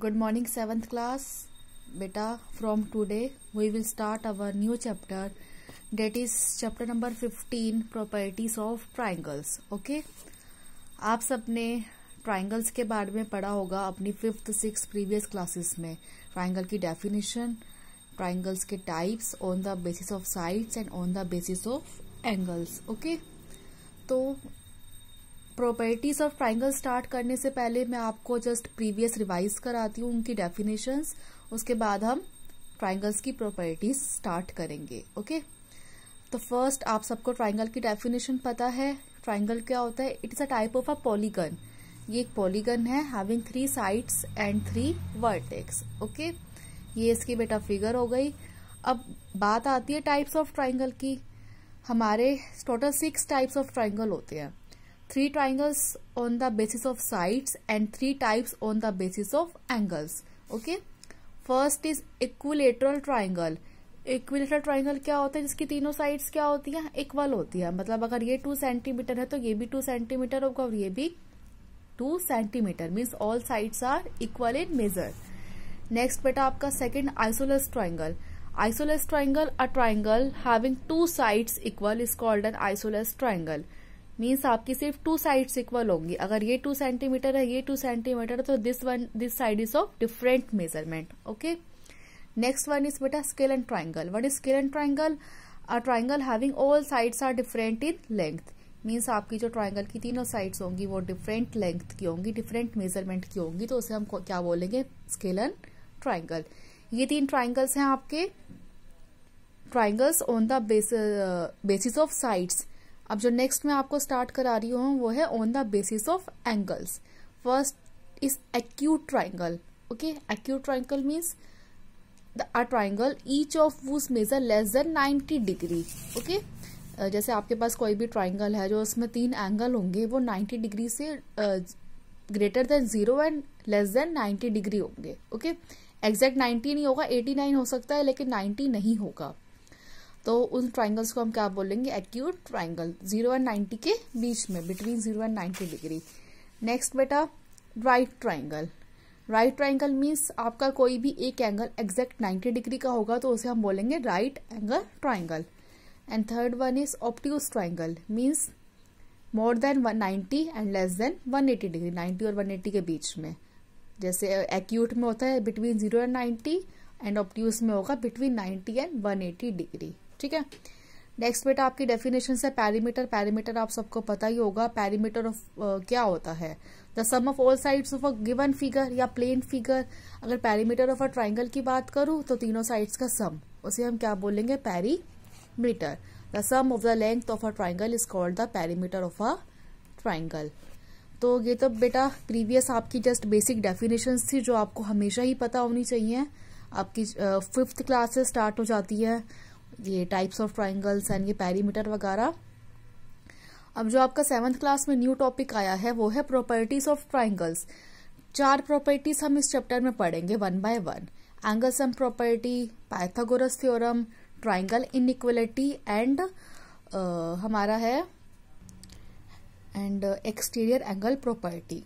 Good morning seventh class बेटा from today we will start our new chapter that is chapter number fifteen properties of triangles okay आप सबने triangles के बारे में पढ़ा होगा अपनी फिफ्थ सिक्स प्रीवियस क्लासेस में ट्राइंगल की डेफिनेशन ट्राइंगल्स के types on the basis of sides and on the basis of angles okay तो प्रॉपर्टीज ऑफ ट्राइंगल स्टार्ट करने से पहले मैं आपको जस्ट प्रीवियस रिवाइज कराती हूँ उनकी डेफिनेशन उसके बाद हम ट्राइंगल्स की प्रॉपर्टीज स्टार्ट करेंगे ओके तो फर्स्ट आप सबको ट्राइंगल की डेफिनेशन पता है ट्राइंगल क्या होता है it is a type of a polygon ये एक पॉलीगन है having three sides and three vertex okay ये इसकी बेटा फिगर हो गई अब बात आती है टाइप्स ऑफ ट्राइंगल की हमारे total six types of triangle होते हैं three triangles on the basis of sides and three types on the basis of angles okay first is equilateral triangle equilateral triangle क्या होता है जिसकी तीनों साइड्स क्या होती हैं इक्वल होती है मतलब अगर ये टू सेंटीमीटर है तो ये भी टू सेंटीमीटर होगा और ये भी two centimetre means all sides are equal in measure next बेटा आपका second isosceles triangle isosceles triangle a triangle having two sides equal is called an isosceles triangle means आपकी सिर्फ टू साइड्स इक्वल होंगी अगर ये टू सेंटीमीटर है ये to centimetre है तो this one this side is of different measurement okay next one is बेटा scalene triangle what is scalene triangle a triangle having all sides are different in length means आपकी जो triangle की तीनों sides होंगी वो different length की होंगी different measurement की होंगी तो उसे हम क्या बोलेंगे स्केल एंड ट्राइंगल ये तीन ट्राइंगल्स हैं आपके triangles on the basis of sides अब जो नेक्स्ट मैं आपको स्टार्ट करा रही हूँ वो है on the basis of angles first is acute triangle okay acute triangle means a triangle each of whose measure less than ninety degree okay जैसे आपके पास कोई भी ट्राइंगल है जो उसमें तीन एंगल होंगे वो नाइन्टी डिग्री से greater than zero and less than ninety degree होंगे ओके एग्जैक्ट नाइन्टी नहीं होगा एटी नाइन हो सकता है लेकिन नाइन्टी नहीं होगा तो उन ट्राइंगल्स को हम क्या बोलेंगे acute triangle zero and ninety के बीच में between zero and ninety degree next बेटा right triangle right triangle means आपका कोई भी एक एंगल एग्जैक्ट नाइन्टी डिग्री का होगा तो उसे हम बोलेंगे right angle triangle and third one is obtuse triangle means more than one ninety and less than eighty degree ninety और वन एटी के बीच में जैसे एक्यूट में होता है between zero and ninety and obtuse में होगा between ninety and one eighty degree ठीक है नेक्स्ट बेटा आपकी डेफिनेशन है पैरीमीटर पैरीमीटर आप सबको पता ही होगा पैरीमीटर ऑफ क्या होता है the sum of all sides of a given figure या प्लेन फिगर अगर पैरीमीटर ऑफ अ ट्राइंगल की बात करूं तो तीनों साइड्स का सम उसे हम क्या बोलेंगे perimeter the sum of the length of a triangle is called the perimeter of a triangle तो ये तो बेटा प्रीवियस आपकी जस्ट बेसिक डेफिनेशन थी जो आपको हमेशा ही पता होनी चाहिए आपकी फिफ्थ क्लास से स्टार्ट हो जाती है ये टाइप्स ऑफ ट्राइंगल्स एंड ये पैरीमीटर वगैरह अब जो आपका सेवन्थ क्लास में न्यू टॉपिक आया है वो है प्रॉपर्टीज ऑफ ट्राइंगल्स चार प्रॉपर्टीज हम इस चैप्टर में पढ़ेंगे one by one angle sum property Pythagoras theorem triangle inequality and हमारा है एंड एक्सटीरियर एंगल प्रॉपर्टी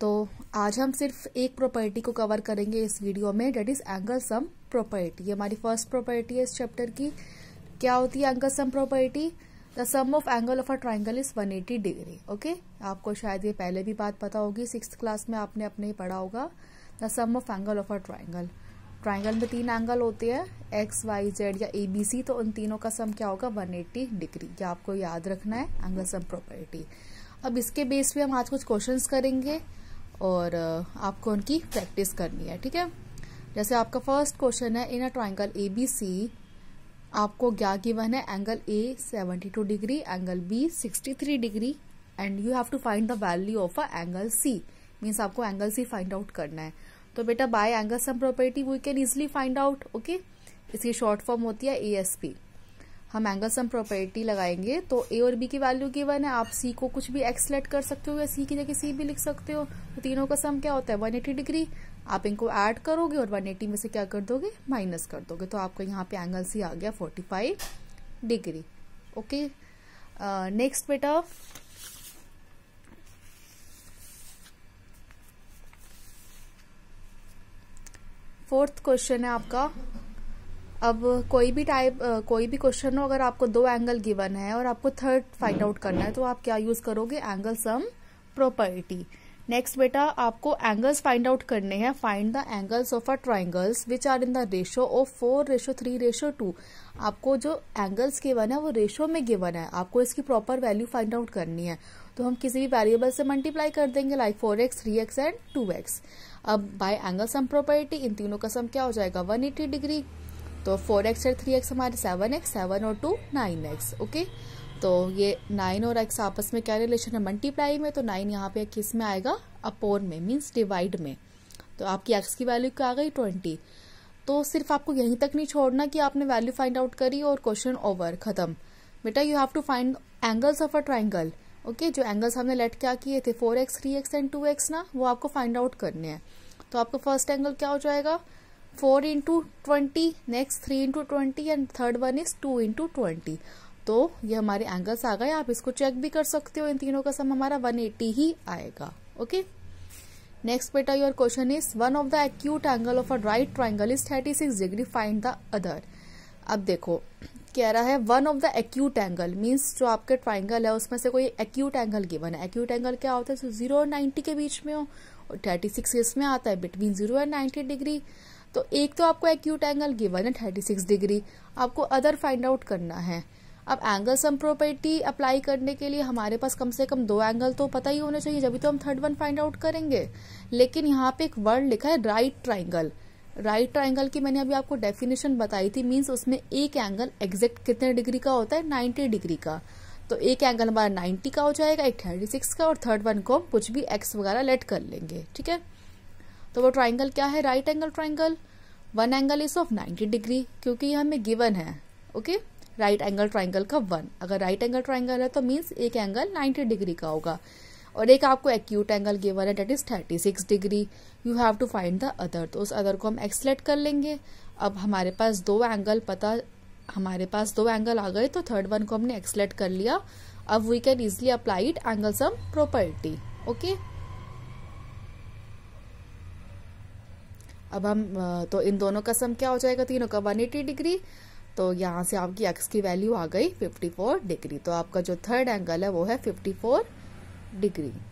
तो आज हम सिर्फ एक प्रॉपर्टी को कवर करेंगे इस वीडियो में that is angle sum property ये हमारी फर्स्ट प्रॉपर्टी है इस चैप्टर की क्या होती है angle sum property the sum of angle of a triangle is 180 degree okay आपको शायद ये पहले भी बात पता होगी सिक्स क्लास में आपने अपने ही पढ़ा होगा the sum of angle of a triangle triangle में तीन एंगल होते हैं एक्स वाई जेड या ए बी सी तो उन तीनों का सम क्या होगा 180 डिग्री ये आपको याद रखना है एंगल सम प्रॉपर्टी अब इसके बेस पे हम आज कुछ क्वेश्चंस करेंगे और आपको उनकी प्रैक्टिस करनी है ठीक है जैसे आपका फर्स्ट क्वेश्चन है इन a triangle A B C आपको क्या गिवन है angle A 72 degree angle B 63 degree and you have to find the value of a angle C means आपको एंगल सी फाइंड आउट करना है तो बेटा by angle sum property we can easily find out okay इसकी short form होती है A S P हम angle sum property लगाएंगे तो ए और बी की वैल्यू गिवन है आप सी को कुछ भी एक्सलेट कर सकते हो या सी की जगह सी भी लिख सकते हो तो तीनों का सम क्या होता है 180 डिग्री आप इनको ऐड करोगे और 180 में से क्या कर दोगे माइनस कर दोगे तो आपका यहाँ पे एंगल सी आ गया 45 डिग्री ओके नेक्स्ट बेटा फोर्थ क्वेश्चन है आपका अब कोई भी टाइप uh, कोई भी क्वेश्चन हो अगर आपको दो एंगल गिवन है और आपको थर्ड फाइंड आउट करना है तो आप क्या यूज करोगे एंगल सम प्रॉपर्टी नेक्स्ट बेटा आपको एंगल्स फाइंड आउट करने हैं find the angles of a triangles which are in the ratio of four ratio three ratio two आपको जो एंगल्स गिवन है वो रेशो में गिवन है आपको इसकी प्रॉपर वैल्यू फाइंड आउट करनी है तो हम किसी भी वेरिएबल से मल्टीप्लाई कर देंगे like four x three x and two x अब बाय एंगल सम प्रॉपर्टी इन तीनों का सम क्या हो जाएगा वन एट्टी डिग्री तो four x and three x हमारे सेवन एक्स सेवन और टू नाइन एक्स ओके तो ये नाइन और एक्स आपस में क्या रिलेशन है मल्टीप्लाई में तो नाइन यहाँ पे किस में आएगा अपोन में मीन्स डिवाइड में तो आपकी एक्स की वैल्यू क्या आ गई ट्वेंटी तो सिर्फ आपको यहीं तक नहीं छोड़ना कि आपने वैल्यू फाइंड आउट करी और क्वेश्चन ओवर खत्म बेटा you have to find angles of a triangle okay जो एंगल्स हमने लेट क्या किए थे four x three x and two x ना वो आपको फाइंड आउट करने हैं तो आपको फर्स्ट एंगल क्या हो जाएगा four into twenty next three into twenty and third one is two into twenty तो ये हमारे एंगल्स आ गए आप इसको चेक भी कर सकते हो इन तीनों का सम हमारा 180 ही आएगा ओके नेक्स्ट बेटा your question is one of the acute angle of a right triangle is 36 degree find the other अब देखो कह रहा है one of the acute angle means जो आपके ट्राइंगल है उसमें से कोई एक्यूट एंगल गिवन है एक्यूट एंगल क्या होता है जो जीरो और नाइन्टी के बीच में हो और थर्टी सिक्स इसमें आता है between zero and ninety degree तो एक तो आपको एक्यूट एंगल गिवन है थर्टी सिक्स डिग्री आपको अदर फाइंड आउट करना है अब एंगल सम प्रॉपर्टी अप्लाई करने के लिए हमारे पास कम से कम दो एंगल तो पता ही होने चाहिए जब तो हम थर्ड वन फाइंड आउट करेंगे लेकिन यहाँ पे एक वर्ड लिखा है राइट ट्राइंगल राइट ट्राइंगल की मैंने अभी आपको डेफिनेशन बताई थी मीन्स उसमें एक एंगल एग्जैक्ट कितने डिग्री का होता है नाइन्टी डिग्री का तो एक एंगल हमारा नाइन्टी का हो जाएगा एक थर्टी सिक्स का और थर्ड वन को हम कुछ भी एक्स वगैरह लेट कर लेंगे ठीक है तो वो ट्राइंगल क्या है right angle triangle one angle is of ninety degree क्योंकि ये हमें गिवन है okay okay? Right angle triangle का वन अगर राइट एंगल ट्राइंगल है तो मीन्स एक एंगल नाइन्टी डिग्री का होगा और एक आपको एक्यूट एंगल गिवन है that is six degree you have to find the other तो उस अदर को हम एक्सलेट कर लेंगे अब हमारे पास दो एंगल पता हमारे पास दो एंगल आ गए तो थर्ड वन को हमने एक्सलेट कर लिया अब we can easily applied angle sum property okay अब हम तो इन दोनों का सम क्या हो जाएगा तीनों का वन एटी डिग्री तो यहाँ से आपकी एक्स की वैल्यू आ गई 54 डिग्री तो आपका जो थर्ड एंगल है वो है 54 डिग्री